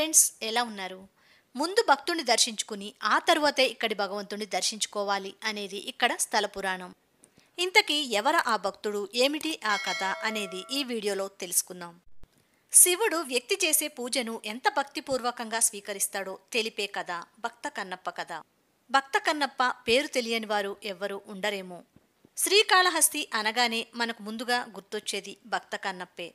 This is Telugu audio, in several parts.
ఫ్రెండ్స్ ఎలా ఉన్నారు ముందు భక్తుణ్ణి దర్శించుకుని ఆ తరువాతే ఇక్కడి భగవంతుణ్ణి దర్శించుకోవాలి అనేది ఇక్కడ స్థల పురాణం ఇంతకీ ఎవర ఆ భక్తుడు ఏమిటి ఆ కథ అనేది ఈ వీడియోలో తెలుసుకుందాం శివుడు వ్యక్తి చేసే పూజను ఎంత భక్తిపూర్వకంగా స్వీకరిస్తాడో తెలిపే కథ భక్త కన్నప్ప కథ భక్త కన్నప్ప పేరు తెలియని వారు ఎవ్వరూ ఉండరేమో శ్రీకాళహస్తి అనగానే మనకు ముందుగా గుర్తొచ్చేది భక్త కన్నప్పే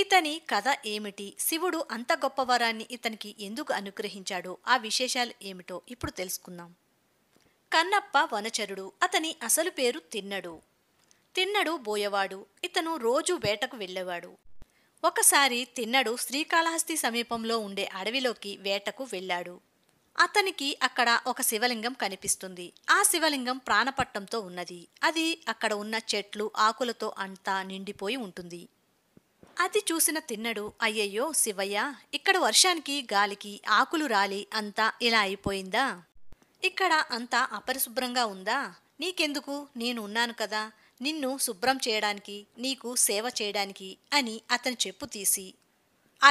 ఇతని కథ ఏమిటి శివుడు అంత గొప్ప వరాన్ని ఇతనికి ఎందుకు అనుగ్రహించాడో ఆ విశేషాలు ఏమిటో ఇప్పుడు తెలుసుకుందాం కన్నప్ప వనచరుడు అతని అసలు పేరు తిన్నడు తిన్నడు బోయవాడు ఇతను రోజు వేటకు వెళ్ళేవాడు ఒకసారి తిన్నడు శ్రీకాళహస్తి సమీపంలో ఉండే అడవిలోకి వేటకు వెళ్ళాడు అతనికి అక్కడ ఒక శివలింగం కనిపిస్తుంది ఆ శివలింగం ప్రాణపట్టంతో ఉన్నది అది అక్కడ ఉన్న చెట్లు ఆకులతో అంతా నిండిపోయి ఉంటుంది అది చూసిన తిన్నడు అయ్యయ్యో శివయ్య ఇక్కడ వర్షానికి గాలికి ఆకులు రాలి అంతా ఇలా అయిపోయిందా ఇక్కడ అంతా అపరిశుభ్రంగా ఉందా నీకెందుకు నేను ఉన్నాను కదా నిన్ను శుభ్రం చేయడానికి నీకు సేవ చేయడానికి అని అతని చెప్పు తీసి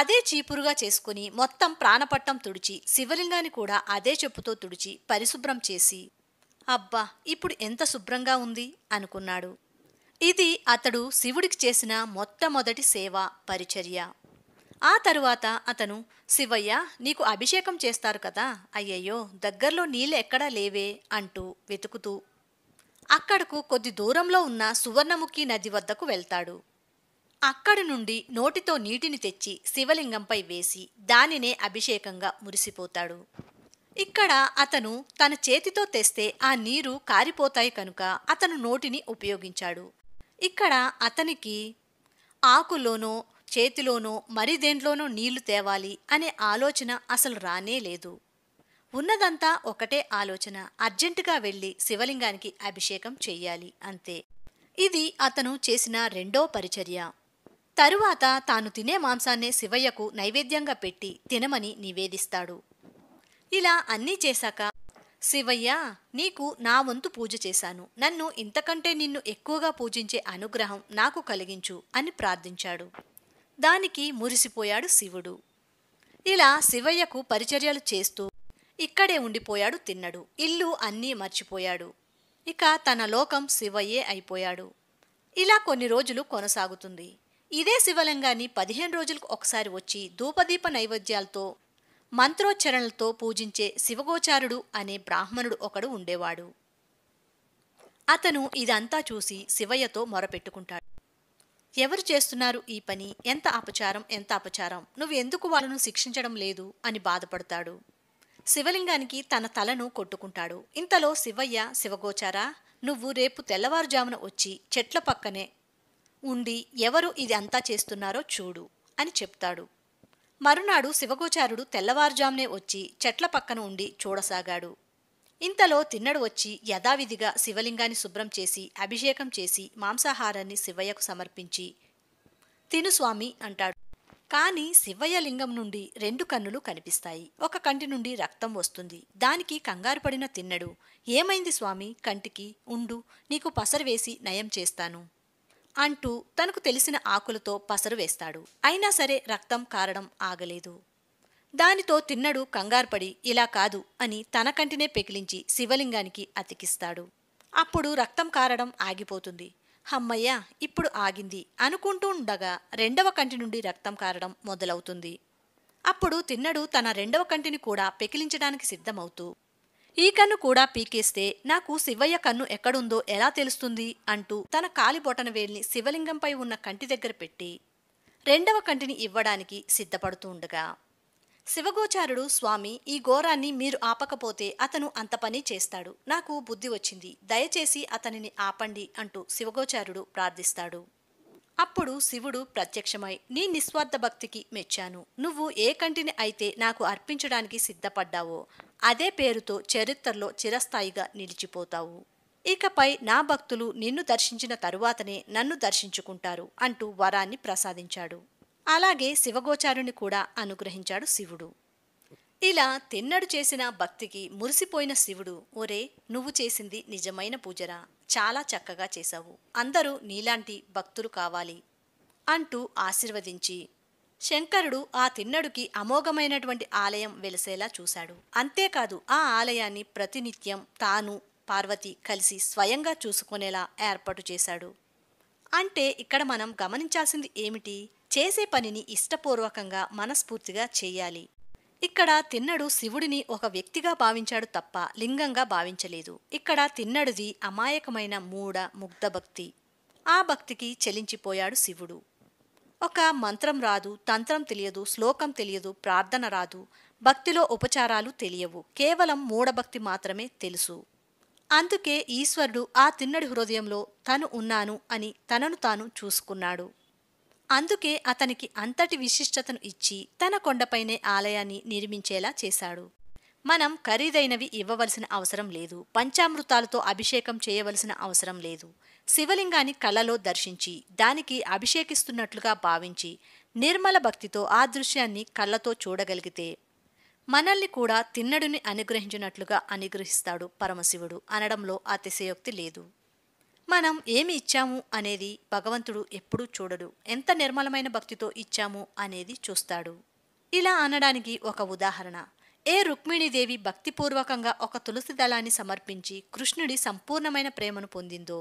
అదే చీపురుగా చేసుకుని మొత్తం ప్రాణపట్టం తుడిచి శివలింగాన్ని కూడా అదే చెప్పుతో తుడిచి పరిశుభ్రం చేసి అబ్బా ఇప్పుడు ఎంత శుభ్రంగా ఉంది అనుకున్నాడు ఇది అతడు శివుడికి చేసిన మొట్టమొదటి సేవ పరిచర్య ఆ తరువాత అతను శివయ్య నీకు అభిషేకం చేస్తారు కదా అయ్యయ్యో దగ్గరలో నీళ్ళు ఎక్కడా లేవే అంటూ వెతుకుతూ అక్కడకు కొద్ది దూరంలో ఉన్న సువర్ణముఖి నది వద్దకు వెళ్తాడు అక్కడి నుండి నోటితో నీటిని తెచ్చి శివలింగంపై వేసి దానినే అభిషేకంగా మురిసిపోతాడు ఇక్కడ అతను తన చేతితో తెస్తే ఆ నీరు కారిపోతాయి కనుక అతను నోటిని ఉపయోగించాడు ఇక్కడ అతనికి ఆకులోనో చేతిలోనో మరి దేంట్లోనో నీళ్లు తేవాలి అనే ఆలోచన అసలు రానే లేదు ఉన్నదంతా ఒకటే ఆలోచన అర్జెంటుగా వెళ్ళి శివలింగానికి అభిషేకం చెయ్యాలి అంతే ఇది అతను చేసిన రెండో పరిచర్య తరువాత తాను తినే మాంసాన్నే శివయ్యకు నైవేద్యంగా పెట్టి తినమని నివేదిస్తాడు ఇలా అన్నీ చేశాక శివయ్య నీకు నా వంతు పూజ చేశాను నన్ను ఇంతకంటే నిన్ను ఎక్కువగా పూజించే అనుగ్రహం నాకు కలిగించు అని ప్రార్థించాడు దానికి మురిసిపోయాడు శివుడు ఇలా శివయ్యకు పరిచర్యలు చేస్తూ ఇక్కడే ఉండిపోయాడు తిన్నడు ఇల్లు అన్నీ మర్చిపోయాడు ఇక తన లోకం శివయ్యే అయిపోయాడు ఇలా కొన్ని రోజులు కొనసాగుతుంది ఇదే శివలింగాన్ని పదిహేను రోజులకు ఒకసారి వచ్చి ధూపదీప నైవేద్యాలతో మంత్రోచ్చరణలతో పూజించే శివగోచారుడు అనే బ్రాహ్మణుడు ఒకడు ఉండేవాడు అతను ఇదంతా చూసి శివయ్యతో మొరపెట్టుకుంటాడు ఎవరు చేస్తున్నారు ఈ పని ఎంత అపచారం ఎంత అపచారం నువ్వు ఎందుకు వాళ్ళను శిక్షించడం లేదు అని బాధపడతాడు శివలింగానికి తన తలను కొట్టుకుంటాడు ఇంతలో శివయ్య శివగోచారా నువ్వు రేపు తెల్లవారుజామున వచ్చి చెట్ల పక్కనే ఉండి ఎవరు ఇది అంతా చేస్తున్నారో చూడు అని చెప్తాడు మరునాడు శివగోచారుడు తెల్లవారుజామునే వచ్చి చెట్ల పక్కన ఉండి చూడసాగాడు ఇంతలో తిన్నడు వచ్చి యథావిధిగా శివలింగాన్ని శుభ్రం చేసి అభిషేకం చేసి మాంసాహారాన్ని శివయ్యకు సమర్పించి తిను స్వామి అంటాడు కానీ శివయ్య లింగం నుండి రెండు కన్నులు కనిపిస్తాయి ఒక కంటి నుండి రక్తం వస్తుంది దానికి కంగారు పడిన తిన్నడు ఏమైంది స్వామి కంటికి ఉండు నీకు పసరు వేసి నయం చేస్తాను అంటూ తనకు తెలిసిన ఆకులతో పసరు వేస్తాడు అయినా సరే రక్తం కారడం ఆగలేదు దానితో తిన్నడు కంగారుపడి ఇలా కాదు అని తన కంటినే పెకిలించి శివలింగానికి అతికిస్తాడు అప్పుడు రక్తం కారడం ఆగిపోతుంది హమ్మయ్యా ఇప్పుడు ఆగింది అనుకుంటూ ఉండగా రెండవ కంటి నుండి రక్తం కారడం మొదలవుతుంది అప్పుడు తిన్నడు తన రెండవ కంటిని కూడా పెకిలించడానికి సిద్ధమవుతూ ఈ కన్ను కూడా పీకేస్తే నాకు శివయ్య కన్ను ఎక్కడుందో ఎలా తెలుస్తుంది అంటూ తన కాలిబొటన వేలిని శివలింగంపై ఉన్న కంటి దగ్గర పెట్టి రెండవ కంటిని ఇవ్వడానికి సిద్ధపడుతూ ఉండగా శివగోచారుడు స్వామి ఈ ఘోరాన్ని మీరు ఆపకపోతే అతను అంత పని చేస్తాడు నాకు బుద్ధి వచ్చింది దయచేసి అతనిని ఆపండి అంటూ శివగోచారుడు ప్రార్థిస్తాడు అప్పుడు శివుడు ప్రత్యక్షమై నీ నిస్వార్థ భక్తికి మెచ్చాను నువ్వు ఏ కంటిని అయితే నాకు అర్పించడానికి సిద్ధపడ్డావో అదే పేరుతో చరిత్రలో చిరస్థాయిగా నిలిచిపోతావు ఇకపై నా భక్తులు నిన్ను దర్శించిన తరువాతనే నన్ను దర్శించుకుంటారు అంటూ వరాన్ని ప్రసాదించాడు అలాగే శివగోచారుని కూడా అనుగ్రహించాడు శివుడు ఇలా తిన్నడు చేసిన భక్తికి మురిసిపోయిన శివుడు ఒరే నువ్వు చేసింది నిజమైన పూజరా చాలా చక్కగా చేశావు అందరూ నీలాంటి భక్తులు కావాలి అంటూ ఆశీర్వదించి శంకరుడు ఆ తిన్నడుకి అమోఘమైనటువంటి ఆలయం వెలిసేలా చూశాడు అంతేకాదు ఆ ఆలయాన్ని ప్రతినిత్యం తాను పార్వతి కలిసి స్వయంగా చూసుకునేలా ఏర్పాటు చేశాడు అంటే ఇక్కడ మనం గమనించాల్సింది ఏమిటి చేసే పనిని ఇష్టపూర్వకంగా మనస్ఫూర్తిగా చేయాలి ఇక్కడ తిన్నడు శివుడిని ఒక వ్యక్తిగా భావించాడు తప్ప లింగంగా భావించలేదు ఇక్కడ తిన్నడుది అమాయకమైన మూఢ ముగ్ధ భక్తి ఆ భక్తికి చెలించిపోయాడు శివుడు ఒక మంత్రం రాదు తంత్రం తెలియదు శ్లోకం తెలియదు ప్రార్థన రాదు భక్తిలో ఉపచారాలు తెలియవు కేవలం మూఢభక్తి మాత్రమే తెలుసు అందుకే ఈశ్వరుడు ఆ తిన్నడి హృదయంలో తను ఉన్నాను అని తనను తాను చూసుకున్నాడు అందుకే అతనికి అంతటి విశిష్టతను ఇచ్చి తన కొండపైనే ఆలయాన్ని నిర్మించేలా చేశాడు మనం ఖరీదైనవి ఇవ్వవలసిన అవసరం లేదు పంచామృతాలతో అభిషేకం చేయవలసిన అవసరం లేదు శివలింగాన్ని కళ్ళలో దర్శించి దానికి అభిషేకిస్తున్నట్లుగా భావించి నిర్మల భక్తితో ఆ దృశ్యాన్ని కళ్ళతో చూడగలిగితే మనల్ని కూడా తిన్నడిని అనుగ్రహించినట్లుగా అనుగ్రహిస్తాడు పరమశివుడు అనడంలో అతిశయోక్తి లేదు మనం ఏమి ఇచ్చాము అనేది భగవంతుడు ఎప్పుడూ చూడడు ఎంత నిర్మలమైన భక్తితో ఇచ్చాము అనేది చూస్తాడు ఇలా అనడానికి ఒక ఉదాహరణ ఏ రుక్మిణీదేవి భక్తిపూర్వకంగా ఒక తులసి దళాన్ని సమర్పించి కృష్ణుడి సంపూర్ణమైన ప్రేమను పొందిందో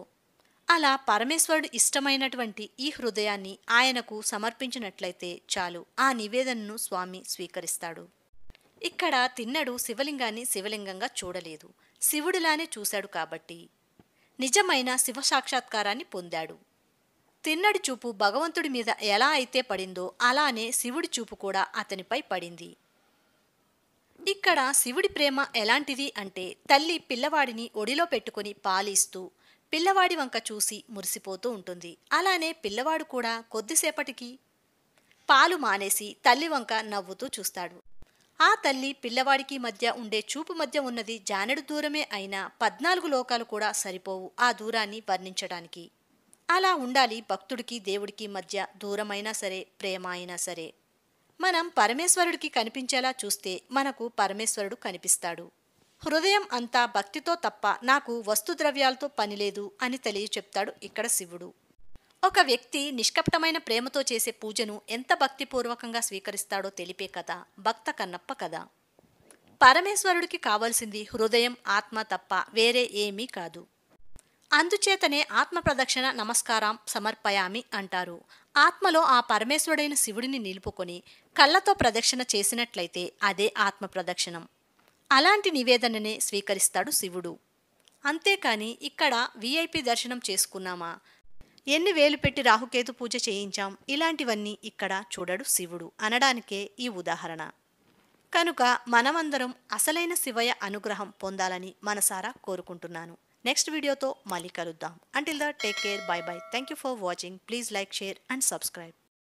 అలా పరమేశ్వరుడు ఇష్టమైనటువంటి ఈ హృదయాన్ని ఆయనకు సమర్పించినట్లయితే చాలు ఆ నివేదనను స్వామి స్వీకరిస్తాడు ఇక్కడ తిన్నడు శివలింగాన్ని శివలింగంగా చూడలేదు శివుడిలానే చూశాడు కాబట్టి నిజమైన శివ సాక్షాత్కారాన్ని పొందాడు తిన్నడి చూపు భగవంతుడి మీద ఎలా అయితే పడిందో అలానే శివుడి చూపు కూడా అతనిపై పడింది ఇక్కడ శివుడి ప్రేమ ఎలాంటిది అంటే తల్లి పిల్లవాడిని ఒడిలో పెట్టుకుని పాలిస్తూ పిల్లవాడి వంక చూసి మురిసిపోతూ ఉంటుంది అలానే పిల్లవాడు కూడా కొద్దిసేపటికి పాలు మానేసి తల్లి వంక నవ్వుతూ చూస్తాడు ఆ తల్లి పిల్లవాడికి మధ్య ఉండే చూపు మధ్య ఉన్నది జానెడు దూరమే అయినా పద్నాలుగు లోకాలు కూడా సరిపోవు ఆ దూరాన్ని వర్ణించడానికి అలా ఉండాలి భక్తుడికి దేవుడికి మధ్య దూరమైనా సరే ప్రేమ అయినా సరే మనం పరమేశ్వరుడికి కనిపించేలా చూస్తే మనకు పరమేశ్వరుడు కనిపిస్తాడు హృదయం అంతా భక్తితో తప్ప నాకు వస్తుద్రవ్యాలతో పనిలేదు అని తెలియచెప్తాడు ఇక్కడ శివుడు ఒక వ్యక్తి నిష్కపటమైన ప్రేమతో చేసే పూజను ఎంత భక్తిపూర్వకంగా స్వీకరిస్తాడో తెలిపే కథ భక్త కన్నప్ప కథ పరమేశ్వరుడికి కావలసింది హృదయం ఆత్మ తప్ప వేరే ఏమీ కాదు అందుచేతనే ఆత్మ ప్రదక్షిణ నమస్కారం సమర్పయామి అంటారు ఆత్మలో ఆ పరమేశ్వరుడైన శివుడిని నిలుపుకొని కళ్ళతో ప్రదక్షిణ చేసినట్లయితే అదే ఆత్మ ప్రదక్షిణం అలాంటి నివేదననే స్వీకరిస్తాడు శివుడు అంతేకాని ఇక్కడ విఐపి దర్శనం చేసుకున్నామా ఎన్ని వేలు పెట్టి రాహుకేతు పూజ చేయించాం ఇలాంటివన్నీ ఇక్కడ చూడడు శివుడు అనడానికే ఈ ఉదాహరణ కనుక మనమందరం అసలైన శివయ అనుగ్రహం పొందాలని మనసారా కోరుకుంటున్నాను నెక్స్ట్ వీడియోతో మళ్ళీ కలుద్దాం until the take care bye bye thank you for watching please like share and subscribe